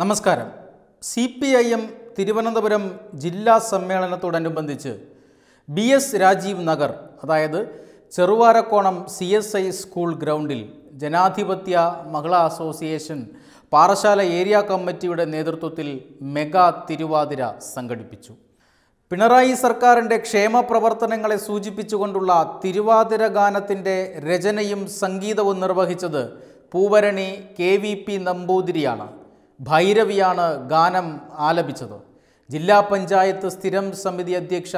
നമസ്കാരം C P I M Thiruvananthapuram ജില്ലാ സമ്മേളനത്തോടനുബന്ധിച്ച് ബി എസ് രാജീവ് നഗർ അതായത് ചെറുവാരക്കോണം സി എസ് ഐ സ്കൂൾ ഗ്രൗണ്ടിൽ ജനാധിപത്യ മഹിളാ അസോസിയേഷൻ പാറശാല ഏരിയ കമ്മിറ്റിയുടെ നേതൃത്വത്തിൽ മെഗാ തിരുവാതിര സംഘടിപ്പിച്ചു പിണറായി സർക്കാരിൻ്റെ ക്ഷേമ പ്രവർത്തനങ്ങളെ സൂചിപ്പിച്ചുകൊണ്ടുള്ള തിരുവാതിര ഗാനത്തിൻ്റെ രചനയും സംഗീതവും നിർവഹിച്ചത് പൂവരണി കെ വി പി നമ്പൂതിരിയാണ് ഭൈരവിയാണ് ഗാനം ആലപിച്ചത് ജില്ലാ പഞ്ചായത്ത് സ്ഥിരം സമിതി അധ്യക്ഷ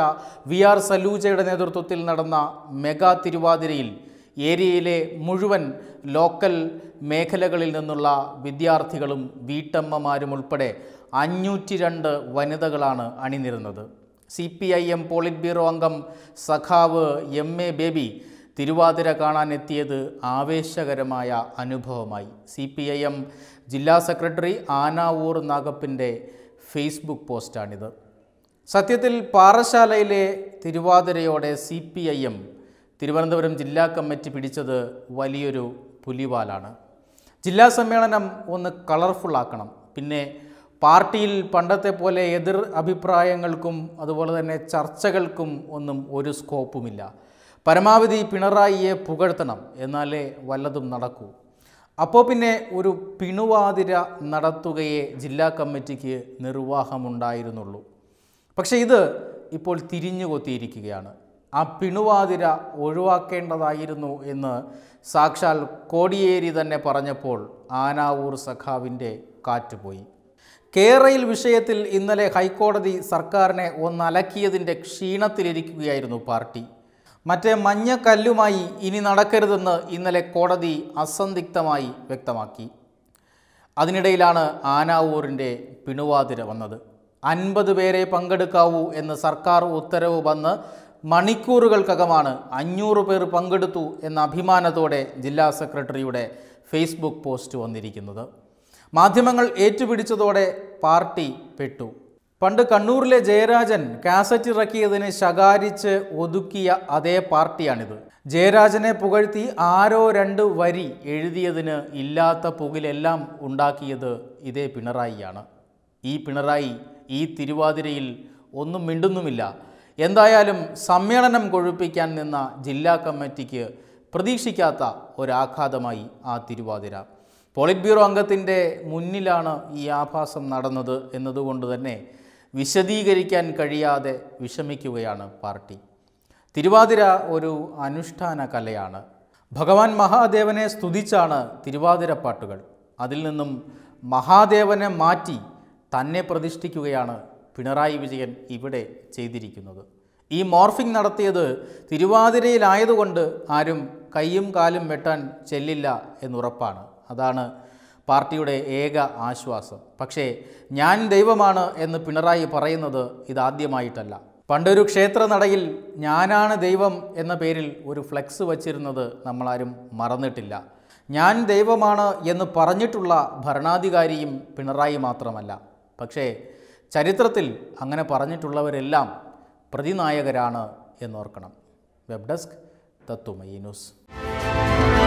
വി ആർ സലൂജയുടെ നേതൃത്വത്തിൽ നടന്ന മെഗാ തിരുവാതിരയിൽ ഏരിയയിലെ മുഴുവൻ ലോക്കൽ മേഖലകളിൽ നിന്നുള്ള വിദ്യാർത്ഥികളും വീട്ടമ്മമാരും ഉൾപ്പെടെ അഞ്ഞൂറ്റി രണ്ട് വനിതകളാണ് അണിനിരുന്നത് C P I M polit bureau അംഗം സഖാവ് എം എ ബേബി തിരുവാതിര കാണാൻ എത്തിയത് ആവേശകരമായ അനുഭവമായി സി പി ഐ എം ജില്ലാ സെക്രട്ടറി ആനാവൂർ നാഗപ്പിൻ്റെ ഫേസ്ബുക്ക് പോസ്റ്റാണിത് സത്യത്തിൽ പാറശാലയിലെ തിരുവാതിരയോടെ C P I M Thiruvananthapuram ജില്ലാ കമ്മിറ്റി പിടിച്ചത് വലിയൊരു പുലിവാലാണ് ജില്ലാ സമ്മേളനം ഒന്ന് കളർഫുള്ളാക്കണം പിന്നെ പാർട്ടിയിൽ പണ്ടത്തെ പോലെ എതിർ അഭിപ്രായങ്ങൾക്കും അതുപോലെ തന്നെ ചർച്ചകൾക്കും ഒന്നും ഒരു സ്കോപ്പുമില്ല പരമാവധി പിണറായിയെ പുകഴ്ത്തണം എന്നാലേ വല്ലതും നടക്കൂ അപ്പോൾ പിന്നെ ഒരു പിണുവാതിര നടത്തുകയെ ജില്ലാ കമ്മിറ്റിക്ക് നിർവാഹമുണ്ടായിരുന്നുള്ളൂ പക്ഷേ ഇത് ഇപ്പോൾ തിരിഞ്ഞു കൊത്തിയിരിക്കുകയാണ് ആ പിണുവാതിര ഒഴിവാക്കേണ്ടതായിരുന്നു എന്ന് സാക്ഷാൽ കോടിയേരി തന്നെ പറഞ്ഞപ്പോൾ ആനാവൂർ സഖാവിൻ്റെ കാറ്റുപോയി കേരയിൽ വിഷയത്തിൽ ഇന്നലെ ഹൈക്കോടതി സർക്കാരിനെ ഒന്നലക്കിയതിൻ്റെ ക്ഷീണത്തിലിരിക്കുകയായിരുന്നു പാർട്ടി മറ്റേ മഞ്ഞ കല്ലുമായി ഇനി നടക്കരുതെന്ന് ഇന്നലെ കോടതി അസന്ദിഗ്ധമായി വ്യക്തമാക്കി അതിനിടയിലാണ് ആനാവൂറിൻ്റെ പിണുവാതിര വന്നത് അൻപത് പേരെ പങ്കെടുക്കാവൂ എന്ന് സർക്കാർ ഉത്തരവ് വന്ന് മണിക്കൂറുകൾക്കകമാണ് അഞ്ഞൂറ് പേർ പങ്കെടുത്തു എന്ന അഭിമാനത്തോടെ ജില്ലാ സെക്രട്ടറിയുടെ ഫേസ്ബുക്ക് പോസ്റ്റ് വന്നിരിക്കുന്നത് മാധ്യമങ്ങൾ ഏറ്റുപിടിച്ചതോടെ പാർട്ടി പെട്ടു പണ്ട് കണ്ണൂരിലെ ജയരാജൻ കാസറ്റ് ഇറക്കിയതിന് ശകാരിച്ച് ഒതുക്കിയ അതേ പാർട്ടിയാണിത് ജയരാജനെ പുകഴ്ത്തി ആരോ രണ്ട് വരി എഴുതിയതിന് ഇല്ലാത്ത പുകിലെല്ലാം ഉണ്ടാക്കിയത് ഇതേ പിണറായിയാണ് ഈ പിണറായി ഈ തിരുവാതിരയിൽ ഒന്നും മിണ്ടുന്നുമില്ല എന്തായാലും സമ്മേളനം കൊഴുപ്പിക്കാൻ നിന്ന ജില്ലാ കമ്മിറ്റിക്ക് പ്രതീക്ഷിക്കാത്ത ഒരാഘാതമായി ആ തിരുവാതിര പോളിറ്റ് ബ്യൂറോ അംഗത്തിൻ്റെ മുന്നിലാണ് ഈ ആഭാസം നടന്നത് എന്നതുകൊണ്ട് തന്നെ വിശദീകരിക്കാൻ കഴിയാതെ വിഷമിക്കുകയാണ് പാർട്ടി തിരുവാതിര ഒരു അനുഷ്ഠാന കലയാണ് ഭഗവാൻ മഹാദേവനെ സ്തുതിച്ചാണ് തിരുവാതിര പാട്ടുകൾ അതിൽ നിന്നും മഹാദേവനെ മാറ്റി തന്നെ പ്രതിഷ്ഠിക്കുകയാണ് പിണറായി വിജയൻ ഇവിടെ ചെയ്തിരിക്കുന്നത് ഈ മോർഫിംഗ് നടത്തിയത് തിരുവാതിരയിലായതുകൊണ്ട് ആരും കൈയും കാലും വെട്ടാൻ ചെല്ലില്ല എന്നുറപ്പാണ് അതാണ് പാർട്ടിയുടെ ഏക ആശ്വാസം പക്ഷേ ഞാൻ ദൈവമാണ് എന്ന് പിണറായി പറയുന്നത് ഇതാദ്യമായിട്ടല്ല പണ്ടൊരു ക്ഷേത്ര നടയിൽ ഞാനാണ് ദൈവം എന്ന പേരിൽ ഒരു ഫ്ലെക്സ് വച്ചിരുന്നത് നമ്മളാരും മറന്നിട്ടില്ല ഞാൻ ദൈവമാണ് എന്ന് പറഞ്ഞിട്ടുള്ള ഭരണാധികാരിയും പിണറായി മാത്രമല്ല പക്ഷേ ചരിത്രത്തിൽ അങ്ങനെ പറഞ്ഞിട്ടുള്ളവരെല്ലാം പ്രതിനായകരാണ് എന്നോർക്കണം വെബ് ഡെസ്ക് തത്തുമയി ന്യൂസ്